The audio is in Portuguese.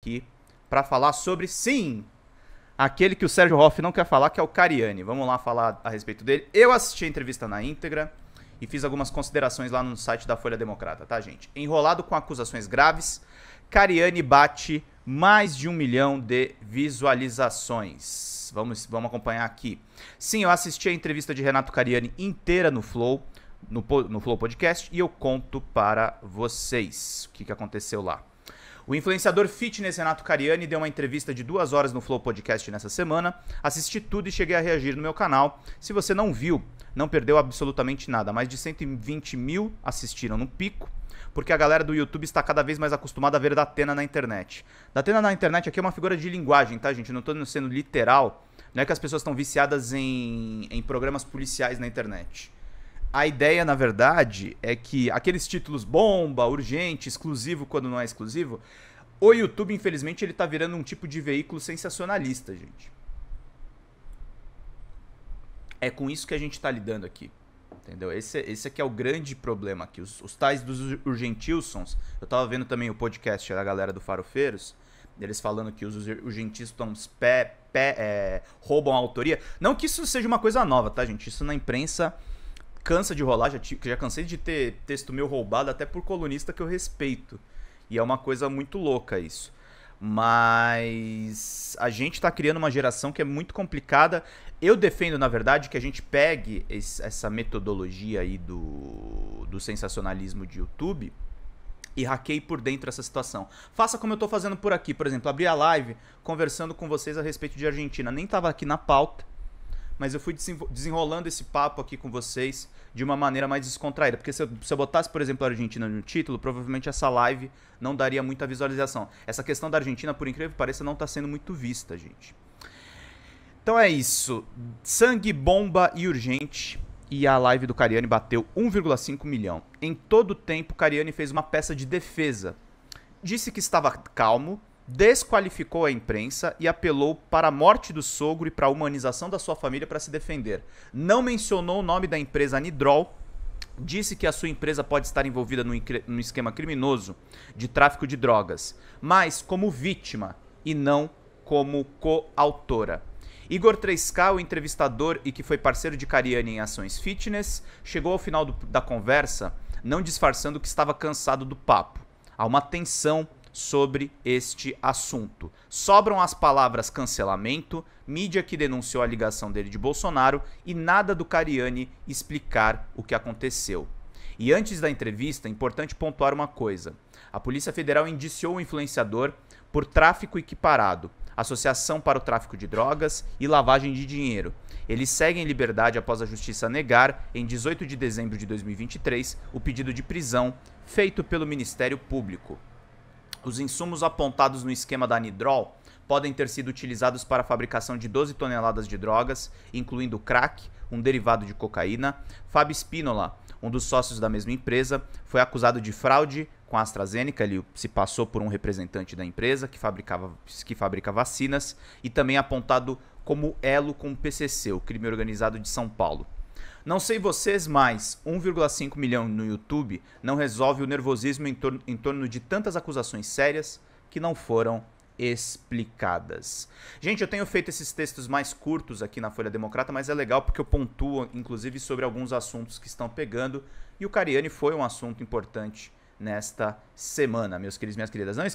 aqui para falar sobre, sim, aquele que o Sérgio Hoff não quer falar, que é o Cariani. Vamos lá falar a respeito dele. Eu assisti a entrevista na íntegra e fiz algumas considerações lá no site da Folha Democrata, tá, gente? Enrolado com acusações graves, Cariani bate mais de um milhão de visualizações. Vamos, vamos acompanhar aqui. Sim, eu assisti a entrevista de Renato Cariani inteira no Flow, no, no Flow Podcast, e eu conto para vocês o que, que aconteceu lá. O influenciador fitness Renato Cariani deu uma entrevista de duas horas no Flow Podcast nessa semana. Assisti tudo e cheguei a reagir no meu canal. Se você não viu, não perdeu absolutamente nada. Mais de 120 mil assistiram no pico porque a galera do YouTube está cada vez mais acostumada a ver Datena na internet. Datena na internet aqui é uma figura de linguagem, tá, gente? Não estou sendo literal. Não é que as pessoas estão viciadas em, em programas policiais na internet a ideia, na verdade, é que aqueles títulos bomba, urgente, exclusivo quando não é exclusivo, o YouTube, infelizmente, ele tá virando um tipo de veículo sensacionalista, gente. É com isso que a gente está lidando aqui. Entendeu? Esse, esse aqui é, é o grande problema aqui. Os, os tais dos urgentilsons. Eu estava vendo também o podcast da galera do Farofeiros. Eles falando que os urgentilsons pé, pé, é, roubam a autoria. Não que isso seja uma coisa nova, tá, gente? Isso na imprensa cansa de rolar, já, já cansei de ter texto meu roubado até por colunista que eu respeito. E é uma coisa muito louca isso. Mas a gente está criando uma geração que é muito complicada. Eu defendo, na verdade, que a gente pegue esse, essa metodologia aí do, do sensacionalismo de YouTube e hackeie por dentro essa situação. Faça como eu estou fazendo por aqui, por exemplo, abri a live conversando com vocês a respeito de Argentina. Nem estava aqui na pauta, mas eu fui desenrolando esse papo aqui com vocês de uma maneira mais descontraída. Porque se eu, se eu botasse, por exemplo, a Argentina no título, provavelmente essa live não daria muita visualização. Essa questão da Argentina, por incrível que pareça, não está sendo muito vista, gente. Então é isso. Sangue, bomba e urgente. E a live do Cariani bateu 1,5 milhão. Em todo o tempo, Cariani fez uma peça de defesa. Disse que estava calmo, desqualificou a imprensa e apelou para a morte do sogro e para a humanização da sua família para se defender. Não mencionou o nome da empresa Nidrol, disse que a sua empresa pode estar envolvida num esquema criminoso de tráfico de drogas, mas como vítima e não como coautora. Igor 3K, o entrevistador e que foi parceiro de Cariani em ações fitness, chegou ao final do, da conversa não disfarçando que estava cansado do papo. Há uma tensão sobre este assunto. Sobram as palavras cancelamento, mídia que denunciou a ligação dele de Bolsonaro e nada do Cariani explicar o que aconteceu. E antes da entrevista, é importante pontuar uma coisa. A Polícia Federal indiciou o influenciador por tráfico equiparado, associação para o tráfico de drogas e lavagem de dinheiro. Ele segue em liberdade após a justiça negar, em 18 de dezembro de 2023, o pedido de prisão feito pelo Ministério Público. Os insumos apontados no esquema da Nidrol podem ter sido utilizados para a fabricação de 12 toneladas de drogas, incluindo crack, um derivado de cocaína. Fábio Spínola, um dos sócios da mesma empresa, foi acusado de fraude com a AstraZeneca, ele se passou por um representante da empresa que, fabricava, que fabrica vacinas, e também apontado como elo com o PCC, o crime organizado de São Paulo. Não sei vocês, mas 1,5 milhão no YouTube não resolve o nervosismo em, tor em torno de tantas acusações sérias que não foram explicadas. Gente, eu tenho feito esses textos mais curtos aqui na Folha Democrata, mas é legal porque eu pontuo, inclusive, sobre alguns assuntos que estão pegando, e o Cariani foi um assunto importante nesta semana, meus queridos e minhas queridas. Não